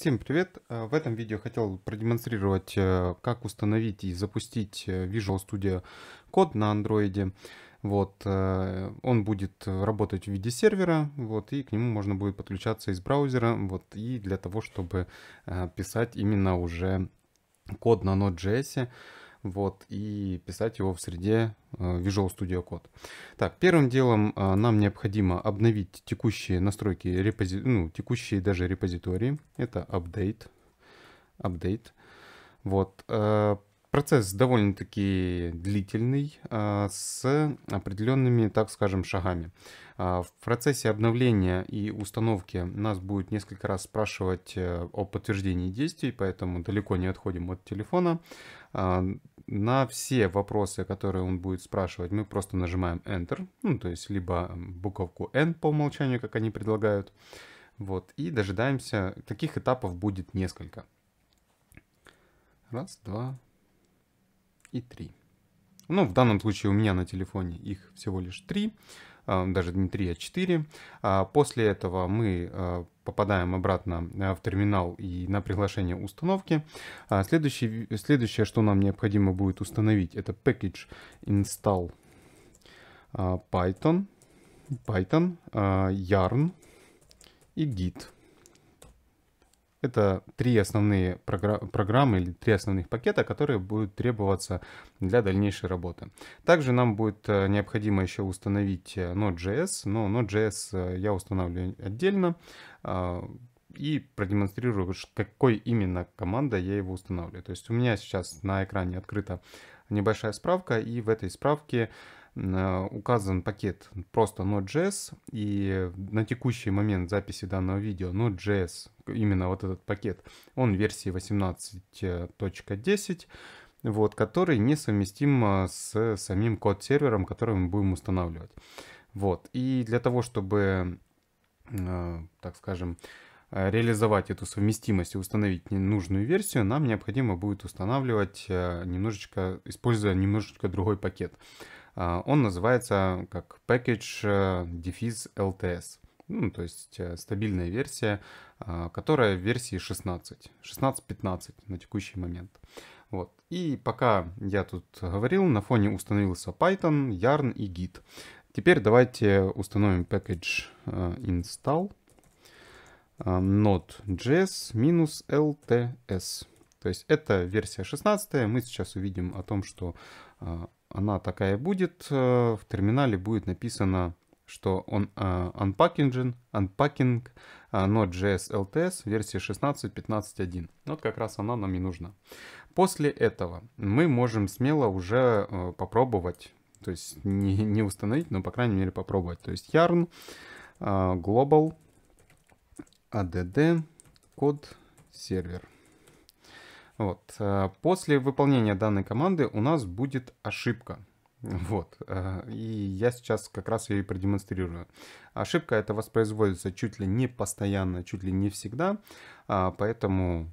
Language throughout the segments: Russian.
Всем привет! Э, в этом видео хотел продемонстрировать, э, как установить и запустить э, Visual Studio Code на Android. Вот, он будет работать в виде сервера, вот, и к нему можно будет подключаться из браузера, вот, и для того, чтобы писать именно уже код на Node.js вот, и писать его в среде э, Visual Studio Code. Так, первым делом э, нам необходимо обновить текущие настройки, репози... ну, текущие даже репозитории. Это update. update. Вот. Э, процесс довольно-таки длительный, с определенными, так скажем, шагами. А в процессе обновления и установки нас будет несколько раз спрашивать о подтверждении действий, поэтому далеко не отходим от телефона на все вопросы, которые он будет спрашивать, мы просто нажимаем Enter, ну, то есть либо буковку N по умолчанию, как они предлагают, вот, и дожидаемся. Таких этапов будет несколько. Раз, два и три. Ну, в данном случае у меня на телефоне их всего лишь три. А, даже не 3, а 4. А после этого мы а, попадаем обратно э, в терминал и на приглашение установки. Следующий, следующее, что нам необходимо будет установить, это package install python, python, yarn и git. Это три основные програ- программы или три основных пакета, которые будут требоваться для дальнейшей работы. Также нам будет э, необходимо еще установить э, Node.js, но Node.js э, я устанавливаю отдельно а, и продемонстрирую, какой именно команда я его устанавливаю. То есть у меня сейчас на экране открыта небольшая справка, и в этой справке э, Э, указан пакет просто Node.js, и на текущий момент записи данного видео Node.js, именно вот этот пакет, он версии 18.10, вот, который несовместим э, с самим код-сервером, который мы будем устанавливать. Вот, и для того, чтобы, э, так скажем, реализовать эту совместимость и установить нужную версию, нам необходимо будет устанавливать немножечко, используя немножечко другой пакет. А, он называется как Package э, Defiz LTS. Ну, то есть э, стабильная версия, а, которая в версии 16, 16.15 на текущий момент. Вот. И пока я тут говорил, на фоне установился Python, Yarn и Git. Теперь давайте установим package э, install node.js-lts. То есть это версия 16. Мы сейчас увидим о том, что она такая будет. Э, в терминале будет написано, что он uh, э, unpackaging, unpacking, uh, Node.js LTS, версия 16.15.1. Вот как раз она нам и нужна. После этого мы можем смело уже uh, попробовать, то есть не, не установить, но по крайней мере попробовать. То есть yarn, uh, global, add, код, сервер. Вот. Э, после выполнения данной команды у нас будет ошибка. Вот. Э, и я сейчас как раз ее и продемонстрирую. Ошибка эта воспроизводится чуть ли не постоянно, чуть ли не всегда. А, поэтому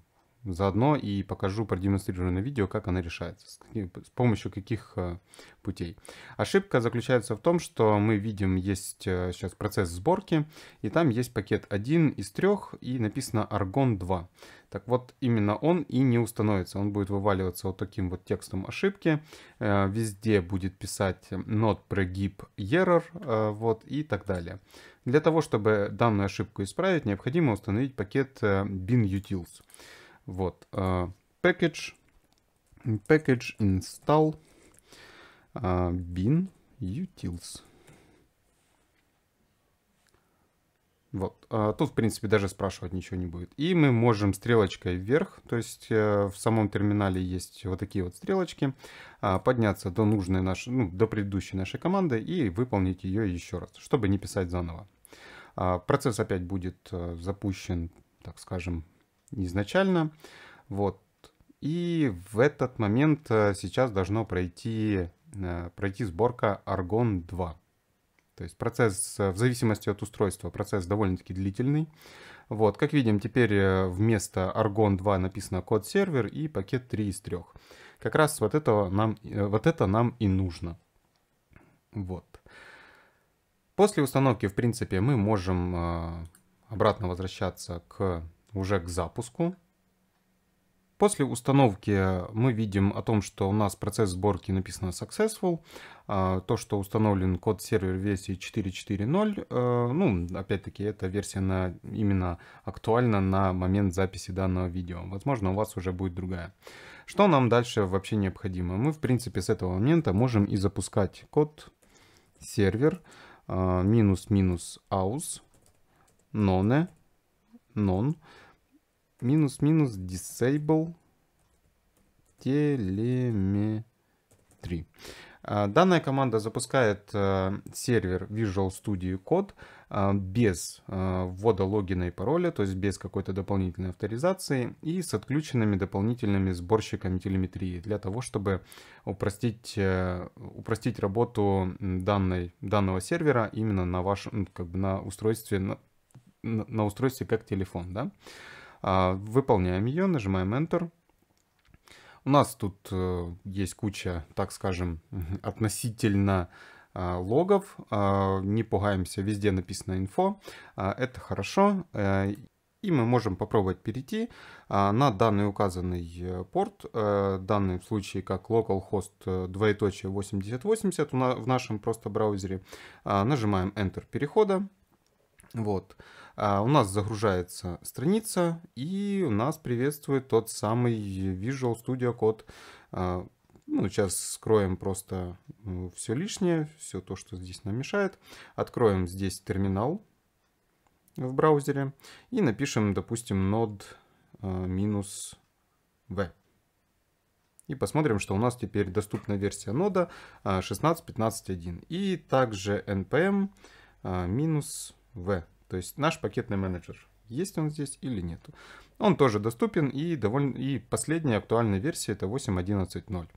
Заодно и покажу, продемонстрирую на видео, как она решается, с, каким, с помощью каких э, путей. Ошибка заключается в том, что мы видим, есть э, сейчас процесс сборки, и там есть пакет 1 из 3, и написано Argon 2. Так вот, именно он и не установится. Он будет вываливаться вот таким вот текстом ошибки. Э, везде будет писать not pregip error, э, вот, и так далее. Для того, чтобы данную ошибку исправить, необходимо установить пакет э, binutils. utils вот. Э, package. Package install э, bin utils. Вот. Э, тут, в принципе, даже спрашивать ничего не будет. И мы можем стрелочкой вверх, то есть в самом терминале есть вот такие вот стрелочки, подняться до нужной нашей, ну, до предыдущей нашей команды и выполнить ее еще раз, чтобы не писать заново. Процесс опять будет запущен, так скажем, изначально. Вот. И в этот момент э, сейчас должно пройти, э, пройти сборка Argon 2. То есть процесс, э, в зависимости от устройства, процесс довольно-таки длительный. Вот, как видим, теперь вместо Argon 2 написано код сервер и пакет 3 из 3. Как раз вот, этого нам, вот это нам и нужно. Вот. После установки, в принципе, мы можем обратно возвращаться к уже к запуску. После установки мы видим о том, что у нас процесс сборки написано successful, а, то, что установлен код сервер версии 4.4.0, э, ну, опять-таки, эта версия на, именно актуальна на момент записи данного видео. Возможно, у вас уже будет другая. Что нам дальше вообще необходимо? Мы, в принципе, с этого момента можем и запускать код сервер минус-минус aus, none, non, минус-минус disable telemetry. А, данная команда запускает э, сервер Visual Studio Code а, без э, ввода логина и пароля, то есть без какой-то дополнительной авторизации и с отключенными дополнительными сборщиками телеметрии для того, чтобы упростить, э, упростить работу данной, данного сервера именно на вашем, как бы на устройстве, на, на устройстве как телефон, да. А, выполняем ее, нажимаем Enter. У нас тут э, есть куча, так скажем, относительно а, логов. А, не пугаемся, везде написано инфо. Это хорошо. Э, и мы можем попробовать перейти на данный указанный э, порт. В данном случае как localhost двоеточие 8080 в нашем просто браузере. Нажимаем Enter перехода. Вот. А у нас загружается страница, и у нас приветствует тот самый Visual Studio код. А, ну, сейчас скроем просто все лишнее, все то, что здесь нам мешает. Откроем здесь терминал в браузере и напишем, допустим, node-v. А, и посмотрим, что у нас теперь доступна версия нода 16.15.1. А, и также npm минус V, то есть наш пакетный менеджер. Есть он здесь или нет. Он тоже доступен и, довольно, и последняя актуальная версия это 8.11.0.